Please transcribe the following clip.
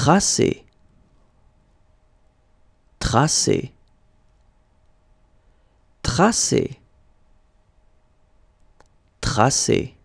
tracer, tracer, tracer, tracer.